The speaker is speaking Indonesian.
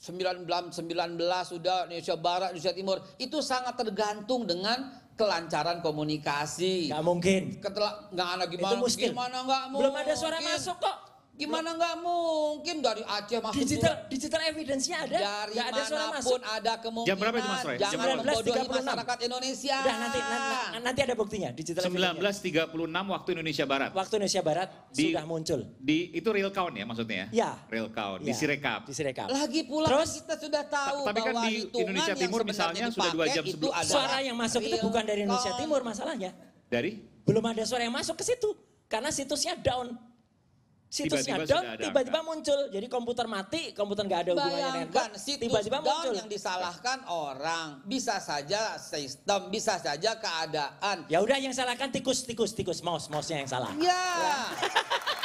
19, belas sudah Indonesia Barat, Indonesia Timur itu sangat tergantung dengan kelancaran komunikasi. Gak mungkin. Ketelak, gak ada gimana? Itu mungkin. Gimana gak mungkin? Belum ada suara masuk kok. Gimana nggak mungkin dari Aceh masuk digital digital evidence-nya ada. Dari gak ada manapun masuk. ada kemungkinan. Jam berapa itu Mas Roy? Jangan membodohi masyarakat Indonesia. Udah, nanti, nanti nanti ada buktinya digital 1936 waktu Indonesia Barat. Waktu Indonesia Barat di, sudah muncul. Di itu real count ya maksudnya ya? ya. Real count ya. di Sirekap. Di Sirekap. Lagi pula kan Terus, kita sudah tahu tapi kan bahwa kan di Indonesia Timur misalnya sudah dua jam sebelum suara yang masuk itu bukan dari Indonesia Timur masalahnya. Dari? Belum ada suara yang masuk ke situ karena situsnya down. Situsnya tiba-tiba down, tiba-tiba kan? muncul. Jadi komputer mati, komputer nggak ada hubungannya dengan kan situs tiba-tiba down muncul. yang disalahkan orang. Bisa saja sistem, bisa saja keadaan. Ya udah yang salahkan tikus, tikus, tikus, mouse, mouse-nya yang salah. Iya. Ya. Yeah.